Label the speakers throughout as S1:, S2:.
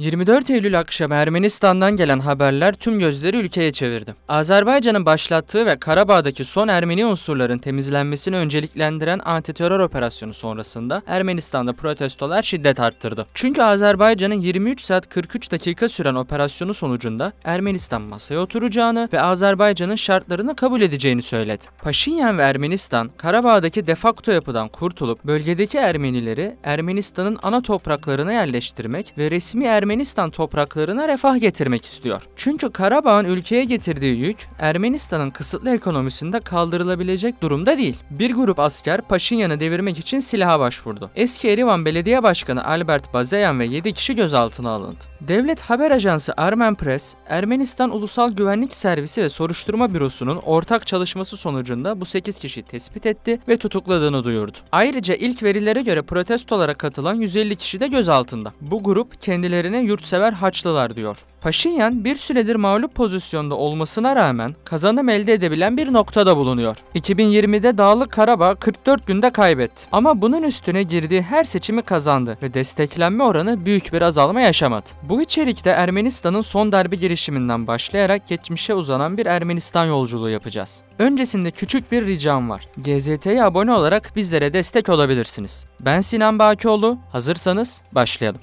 S1: 24 Eylül akşamı Ermenistan'dan gelen haberler tüm gözleri ülkeye çevirdi. Azerbaycan'ın başlattığı ve Karabağ'daki son Ermeni unsurların temizlenmesini önceliklendiren antiterör operasyonu sonrasında Ermenistan'da protestolar şiddet arttırdı. Çünkü Azerbaycan'ın 23 saat 43 dakika süren operasyonu sonucunda Ermenistan masaya oturacağını ve Azerbaycan'ın şartlarını kabul edeceğini söyledi. Paşinyan ve Ermenistan, Karabağ'daki defakto yapıdan kurtulup bölgedeki Ermenileri Ermenistan'ın ana topraklarına yerleştirmek ve resmi Ermeni Ermenistan topraklarına refah getirmek istiyor. Çünkü Karabağ'ın ülkeye getirdiği yük Ermenistan'ın kısıtlı ekonomisinde kaldırılabilecek durumda değil. Bir grup asker Paşinyan'ı devirmek için silaha başvurdu. Eski Erivan Belediye Başkanı Albert Bazayan ve 7 kişi gözaltına alındı. Devlet haber ajansı Armen Press, Ermenistan Ulusal Güvenlik Servisi ve Soruşturma Bürosu'nun ortak çalışması sonucunda bu 8 kişiyi tespit etti ve tutukladığını duyurdu. Ayrıca ilk verilere göre protestolara katılan 150 kişi de gözaltında. Bu grup kendilerine kendisine yurtsever Haçlılar diyor. Paşinyan bir süredir mağlup pozisyonda olmasına rağmen kazanım elde edebilen bir noktada bulunuyor. 2020'de Dağlık Karabağ 44 günde kaybetti ama bunun üstüne girdiği her seçimi kazandı ve desteklenme oranı büyük bir azalma yaşamadı. Bu içerikte Ermenistan'ın son darbe girişiminden başlayarak geçmişe uzanan bir Ermenistan yolculuğu yapacağız. Öncesinde küçük bir ricam var. GZT'ye abone olarak bizlere destek olabilirsiniz. Ben Sinan Bakioğlu, hazırsanız başlayalım.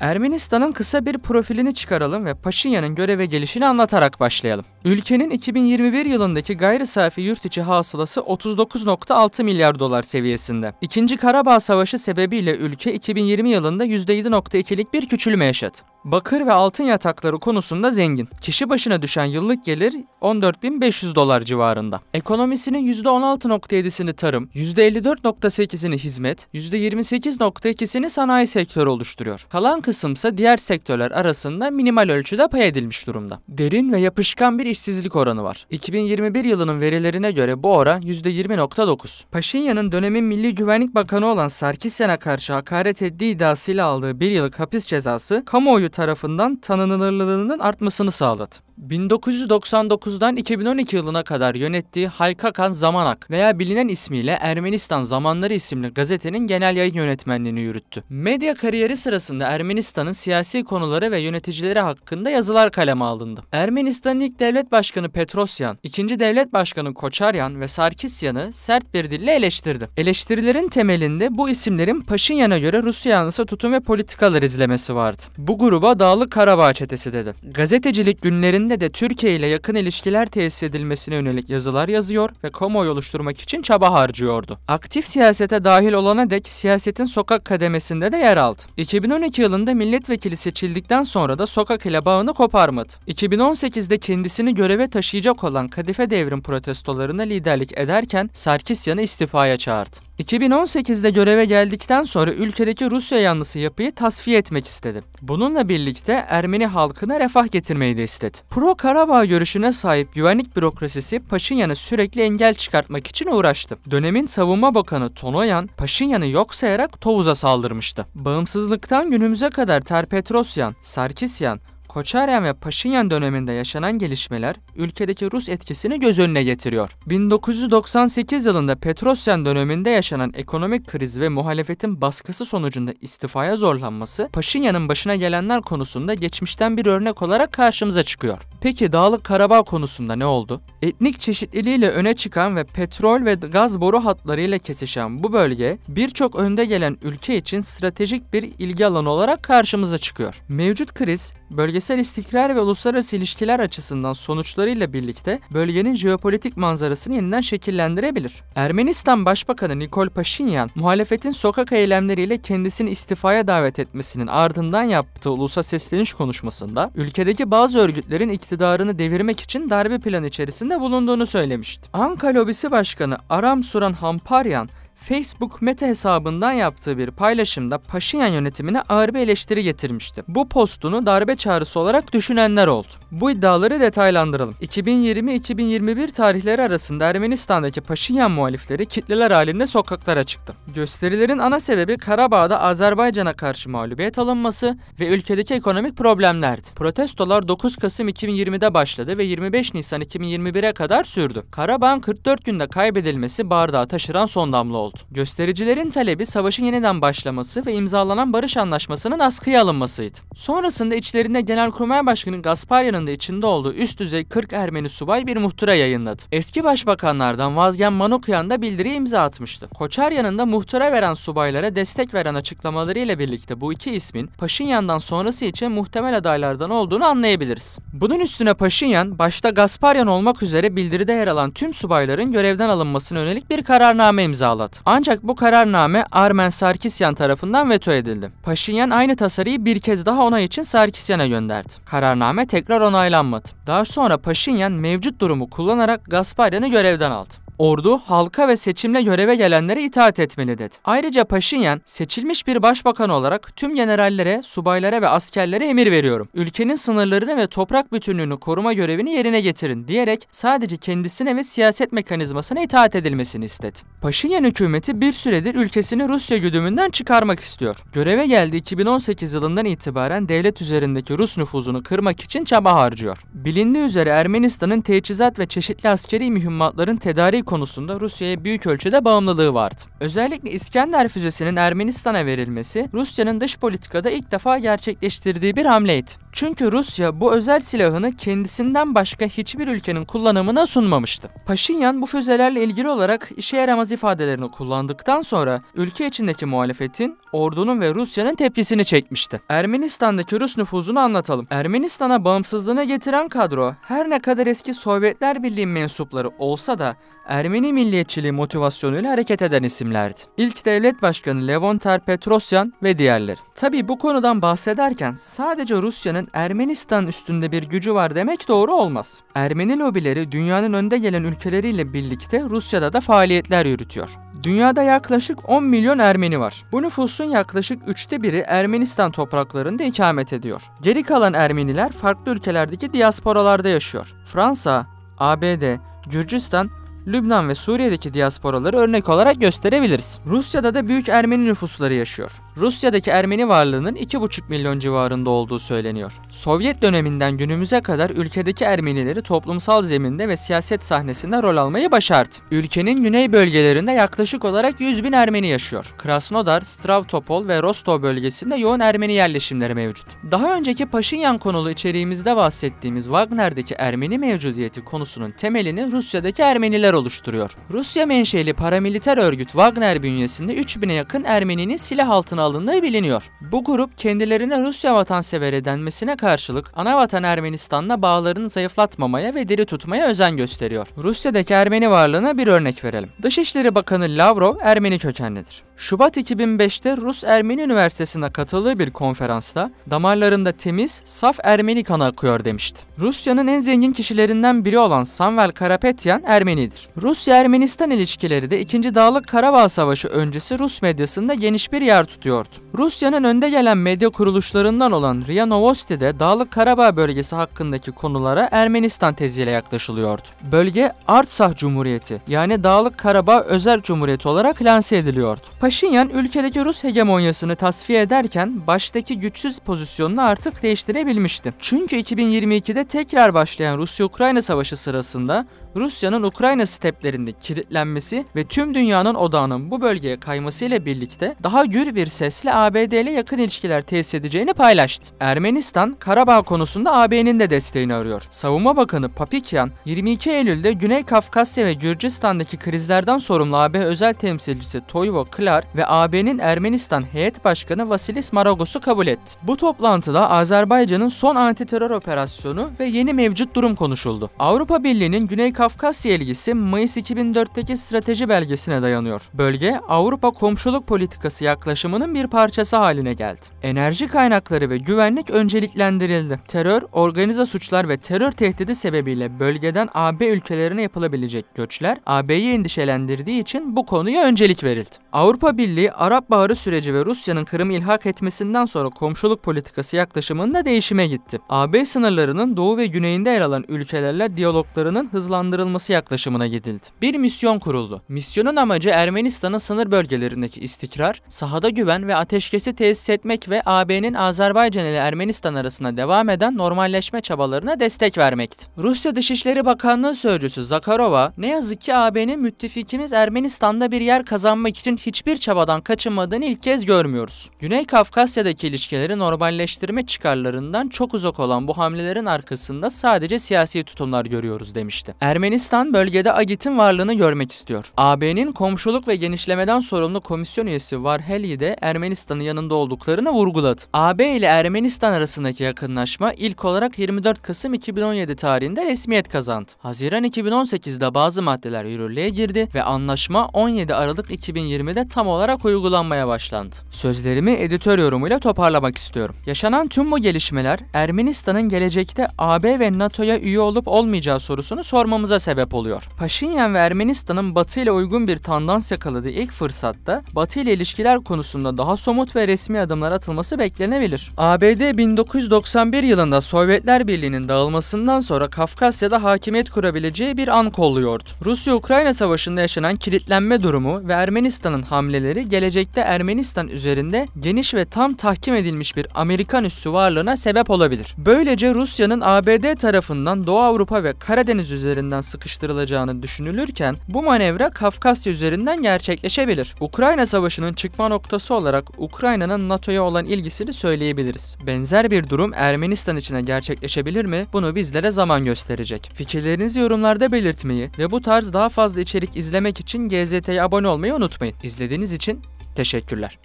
S1: Ermenistan'ın kısa bir profilini çıkaralım ve Paşinyan'ın göreve gelişini anlatarak başlayalım. Ülkenin 2021 yılındaki gayri safi yurt içi hasılası 39.6 milyar dolar seviyesinde. İkinci Karabağ Savaşı sebebiyle ülke 2020 yılında %7.2'lik bir küçülme yaşadı. Bakır ve altın yatakları konusunda zengin. Kişi başına düşen yıllık gelir 14.500 dolar civarında. Ekonomisinin %16.7'sini tarım, %54.8'ini hizmet, %28.2'sini sanayi sektörü oluşturuyor. Kalan kısımsa diğer sektörler arasında minimal ölçüde pay edilmiş durumda. Derin ve yapışkan bir işsizlik oranı var. 2021 yılının verilerine göre bu oran %20.9. Paşinyan'ın dönemin Milli Güvenlik Bakanı olan Sarkisyan'a karşı hakaret ettiği iddiasıyla aldığı bir yıllık hapis cezası kamuoyu tarafından tanınırlılığının artmasını sağladı. 1999'dan 2012 yılına kadar yönettiği Haykakan Zamanak veya bilinen ismiyle Ermenistan Zamanları isimli gazetenin genel yayın yönetmenliğini yürüttü. Medya kariyeri sırasında Ermenistan'ın siyasi konuları ve yöneticileri hakkında yazılar kaleme alındı. Ermenistan'ın ilk devlet başkanı Petrosyan, ikinci devlet başkanı Koçaryan ve Sarkisyan'ı sert bir dille eleştirdi. Eleştirilerin temelinde bu isimlerin Paşinyan'a göre Rusya yanlısı tutum ve politikalar izlemesi vardı. Bu gruba Dağlı Karabağ çetesi dedi. Gazetecilik günlerinde öncesinde de Türkiye ile yakın ilişkiler tesis edilmesine yönelik yazılar yazıyor ve kamuoyu oluşturmak için çaba harcıyordu. Aktif siyasete dahil olana dek siyasetin sokak kademesinde de yer aldı. 2012 yılında milletvekili seçildikten sonra da sokak ile bağını koparmadı. 2018'de kendisini göreve taşıyacak olan kadife devrim protestolarına liderlik ederken Sarkisyan'ı istifaya çağırdı. 2018'de göreve geldikten sonra ülkedeki Rusya yanlısı yapıyı tasfiye etmek istedi. Bununla birlikte Ermeni halkına refah getirmeyi de istedi. Pro-Karabağ görüşüne sahip güvenlik bürokrasisi Paşinyan'ı sürekli engel çıkartmak için uğraştı. Dönemin savunma bakanı Tonoyan, Paşinyan'ı yok sayarak Tovuz'a saldırmıştı. Bağımsızlıktan günümüze kadar Terpetrosyan, Sarkisyan, Koçaryan ve Paşinyan döneminde yaşanan gelişmeler ülkedeki Rus etkisini göz önüne getiriyor. 1998 yılında Petrosyan döneminde yaşanan ekonomik kriz ve muhalefetin baskısı sonucunda istifaya zorlanması Paşinyan'ın başına gelenler konusunda geçmişten bir örnek olarak karşımıza çıkıyor. Peki Dağlık Karabağ konusunda ne oldu? Etnik çeşitliliğiyle öne çıkan ve petrol ve gaz boru hatlarıyla kesişen bu bölge birçok önde gelen ülke için stratejik bir ilgi alanı olarak karşımıza çıkıyor. Mevcut kriz bölge bölgesel istikrar ve uluslararası ilişkiler açısından sonuçlarıyla birlikte bölgenin jeopolitik manzarasını yeniden şekillendirebilir. Ermenistan Başbakanı Nikol Paşinyan, muhalefetin sokak eylemleriyle kendisini istifaya davet etmesinin ardından yaptığı ulusa sesleniş konuşmasında, ülkedeki bazı örgütlerin iktidarını devirmek için darbe planı içerisinde bulunduğunu söylemişti. Anka Lobisi Başkanı Aram Suran Hamparyan, Facebook Meta hesabından yaptığı bir paylaşımda Paşinyan yönetimine ağır bir eleştiri getirmişti. Bu postunu darbe çağrısı olarak düşünenler oldu. Bu iddiaları detaylandıralım. 2020-2021 tarihleri arasında Ermenistan'daki Paşinyan muhalifleri kitleler halinde sokaklara çıktı. Gösterilerin ana sebebi Karabağ'da Azerbaycan'a karşı mağlubiyet alınması ve ülkedeki ekonomik problemlerdi. Protestolar 9 Kasım 2020'de başladı ve 25 Nisan 2021'e kadar sürdü. Karabağ'ın 44 günde kaybedilmesi bardağı taşıran son damla oldu oldu. Göstericilerin talebi savaşın yeniden başlaması ve imzalanan barış anlaşmasının askıya alınmasıydı. Sonrasında içlerinde Genelkurmay Başkanı Gasparyan'ın da içinde olduğu üst düzey 40 Ermeni subay bir muhtıra yayınladı. Eski başbakanlardan Vazgen Manukyan da bildiri imza atmıştı. Koçaryan'ın da muhtıra veren subaylara destek veren açıklamalarıyla birlikte bu iki ismin Paşinyan'dan sonrası için muhtemel adaylardan olduğunu anlayabiliriz. Bunun üstüne Paşinyan, başta Gasparyan olmak üzere bildiride yer alan tüm subayların görevden alınmasına yönelik bir kararname imzaladı. Ancak bu kararname Armen Sarkisyan tarafından veto edildi. Paşinyan aynı tasarıyı bir kez daha onay için Sarkisyan'a gönderdi. Kararname tekrar onaylanmadı. Daha sonra Paşinyan mevcut durumu kullanarak Gasparyan'ı görevden aldı. Ordu halka ve seçimle göreve gelenlere itaat etmeli dedi. Ayrıca Paşinyan seçilmiş bir başbakan olarak tüm generallere, subaylara ve askerlere emir veriyorum. Ülkenin sınırlarını ve toprak bütünlüğünü koruma görevini yerine getirin diyerek sadece kendisine ve siyaset mekanizmasına itaat edilmesini istedi. Paşinyan hükümeti bir süredir ülkesini Rusya güdümünden çıkarmak istiyor. Göreve geldiği 2018 yılından itibaren devlet üzerindeki Rus nüfuzunu kırmak için çaba harcıyor. Bilindiği üzere Ermenistan'ın teçhizat ve çeşitli askeri mühimmatların tedarik konusunda Rusya'ya büyük ölçüde bağımlılığı vardı. Özellikle İskender füzesinin Ermenistan'a verilmesi Rusya'nın dış politikada ilk defa gerçekleştirdiği bir hamleydi. Çünkü Rusya bu özel silahını kendisinden başka hiçbir ülkenin kullanımına sunmamıştı. Paşinyan bu füzelerle ilgili olarak işe yaramaz ifadelerini kullandıktan sonra ülke içindeki muhalefetin, ordunun ve Rusya'nın tepkisini çekmişti. Ermenistan'daki Rus nüfuzunu anlatalım. Ermenistan'a bağımsızlığını getiren kadro her ne kadar eski Sovyetler Birliği mensupları olsa da Ermeni milliyetçiliği motivasyonuyla hareket eden isimlerdi. İlk devlet başkanı Levon Terpetrosyan ve diğerleri. Tabii bu konudan bahsederken sadece Rusya'nın Ermenistan üstünde bir gücü var demek doğru olmaz. Ermeni lobileri dünyanın önde gelen ülkeleriyle birlikte Rusya'da da faaliyetler yürütüyor. Dünyada yaklaşık 10 milyon Ermeni var. Bu nüfusun yaklaşık üçte biri Ermenistan topraklarında ikamet ediyor. Geri kalan Ermeniler farklı ülkelerdeki diasporalarda yaşıyor. Fransa, ABD, Gürcistan Lübnan ve Suriye'deki diasporaları örnek olarak gösterebiliriz. Rusya'da da büyük Ermeni nüfusları yaşıyor. Rusya'daki Ermeni varlığının 2,5 milyon civarında olduğu söyleniyor. Sovyet döneminden günümüze kadar ülkedeki Ermenileri toplumsal zeminde ve siyaset sahnesinde rol almayı başardı. Ülkenin güney bölgelerinde yaklaşık olarak 100 bin Ermeni yaşıyor. Krasnodar, Stravtopol ve Rostov bölgesinde yoğun Ermeni yerleşimleri mevcut. Daha önceki Paşinyan konulu içeriğimizde bahsettiğimiz Wagner'deki Ermeni mevcudiyeti konusunun temelini Rusya'daki Ermeniler Ermeniler oluşturuyor. Rusya menşeli paramiliter örgüt Wagner bünyesinde 3000'e yakın Ermeninin silah altına alındığı biliniyor. Bu grup kendilerine Rusya vatansever edenmesine karşılık ana vatan Ermenistan'la bağlarını zayıflatmamaya ve diri tutmaya özen gösteriyor. Rusya'daki Ermeni varlığına bir örnek verelim. Dışişleri Bakanı Lavrov Ermeni kökenlidir. Şubat 2005'te Rus Ermeni Üniversitesi'ne katıldığı bir konferansta damarlarında temiz, saf Ermeni kanı akıyor demişti. Rusya'nın en zengin kişilerinden biri olan Samuel Karapetyan Ermenidir. Rusya-Ermenistan ilişkileri de 2. Dağlık Karabağ Savaşı öncesi Rus medyasında geniş bir yer tutuyordu. Rusya'nın önde gelen medya kuruluşlarından olan RIA Novosti de Dağlık Karabağ bölgesi hakkındaki konulara Ermenistan teziyle yaklaşılıyordu. Bölge Artsah Cumhuriyeti yani Dağlık Karabağ Özel Cumhuriyeti olarak lanse ediliyordu. Paşinyan ülkedeki Rus hegemonyasını tasfiye ederken baştaki güçsüz pozisyonunu artık değiştirebilmişti. Çünkü 2022'de tekrar başlayan Rusya-Ukrayna savaşı sırasında Rusya'nın Ukrayna steplerinde kilitlenmesi ve tüm dünyanın odağının bu bölgeye kaymasıyla birlikte daha gür bir sesle ABD ile yakın ilişkiler tesis edeceğini paylaştı. Ermenistan, Karabağ konusunda AB'nin de desteğini arıyor. Savunma Bakanı Papikyan, 22 Eylül'de Güney Kafkasya ve Gürcistan'daki krizlerden sorumlu AB özel temsilcisi Toyvo Klar Katar ve AB'nin Ermenistan heyet başkanı Vasilis Maragos'u kabul etti. Bu toplantıda Azerbaycan'ın son antiterör operasyonu ve yeni mevcut durum konuşuldu. Avrupa Birliği'nin Güney Kafkasya ilgisi Mayıs 2004'teki strateji belgesine dayanıyor. Bölge Avrupa komşuluk politikası yaklaşımının bir parçası haline geldi. Enerji kaynakları ve güvenlik önceliklendirildi. Terör, organize suçlar ve terör tehdidi sebebiyle bölgeden AB ülkelerine yapılabilecek göçler AB'yi endişelendirdiği için bu konuya öncelik verildi. Avrupa Avrupa Birliği Arap Baharı süreci ve Rusya'nın kırım ilhak etmesinden sonra komşuluk politikası yaklaşımında değişime gitti. AB sınırlarının doğu ve güneyinde yer alan ülkelerle diyaloglarının hızlandırılması yaklaşımına gidildi. Bir misyon kuruldu. Misyonun amacı Ermenistan'ın sınır bölgelerindeki istikrar, sahada güven ve ateşkesi tesis etmek ve AB'nin Azerbaycan ile Ermenistan arasında devam eden normalleşme çabalarına destek vermekti. Rusya Dışişleri Bakanlığı Sözcüsü Zakarova, ne yazık ki AB'nin müttefikimiz Ermenistan'da bir yer kazanmak için hiçbir hiçbir çabadan kaçınmadığını ilk kez görmüyoruz. Güney Kafkasya'daki ilişkileri normalleştirme çıkarlarından çok uzak olan bu hamlelerin arkasında sadece siyasi tutumlar görüyoruz demişti. Ermenistan bölgede agitin varlığını görmek istiyor. AB'nin komşuluk ve genişlemeden sorumlu komisyon üyesi Varheli de Ermenistan'ın yanında olduklarını vurguladı. AB ile Ermenistan arasındaki yakınlaşma ilk olarak 24 Kasım 2017 tarihinde resmiyet kazandı. Haziran 2018'de bazı maddeler yürürlüğe girdi ve anlaşma 17 Aralık 2020'de tam tam olarak uygulanmaya başlandı. Sözlerimi editör yorumuyla toparlamak istiyorum. Yaşanan tüm bu gelişmeler Ermenistan'ın gelecekte AB ve NATO'ya üye olup olmayacağı sorusunu sormamıza sebep oluyor. Paşinyan ve Ermenistan'ın Batı ile uygun bir tandans yakaladığı ilk fırsatta Batı ile ilişkiler konusunda daha somut ve resmi adımlar atılması beklenebilir. ABD 1991 yılında Sovyetler Birliği'nin dağılmasından sonra Kafkasya'da hakimiyet kurabileceği bir an kolluyordu. Rusya-Ukrayna savaşında yaşanan kilitlenme durumu ve Ermenistan'ın hamle hamleleri gelecekte Ermenistan üzerinde geniş ve tam tahkim edilmiş bir Amerikan üssü varlığına sebep olabilir. Böylece Rusya'nın ABD tarafından Doğu Avrupa ve Karadeniz üzerinden sıkıştırılacağını düşünülürken bu manevra Kafkasya üzerinden gerçekleşebilir. Ukrayna Savaşı'nın çıkma noktası olarak Ukrayna'nın NATO'ya olan ilgisini söyleyebiliriz. Benzer bir durum Ermenistan içine gerçekleşebilir mi? Bunu bizlere zaman gösterecek. Fikirlerinizi yorumlarda belirtmeyi ve bu tarz daha fazla içerik izlemek için GZT'ye abone olmayı unutmayın. İzlediğiniz dinlediğiniz için teşekkürler.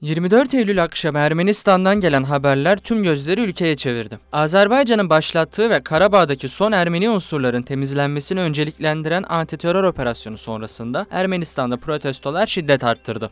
S1: 24 Eylül akşamı Ermenistan'dan gelen haberler tüm gözleri ülkeye çevirdi. Azerbaycan'ın başlattığı ve Karabağ'daki son Ermeni unsurların temizlenmesini önceliklendiren antiterör operasyonu sonrasında Ermenistan'da protestolar şiddet arttırdı.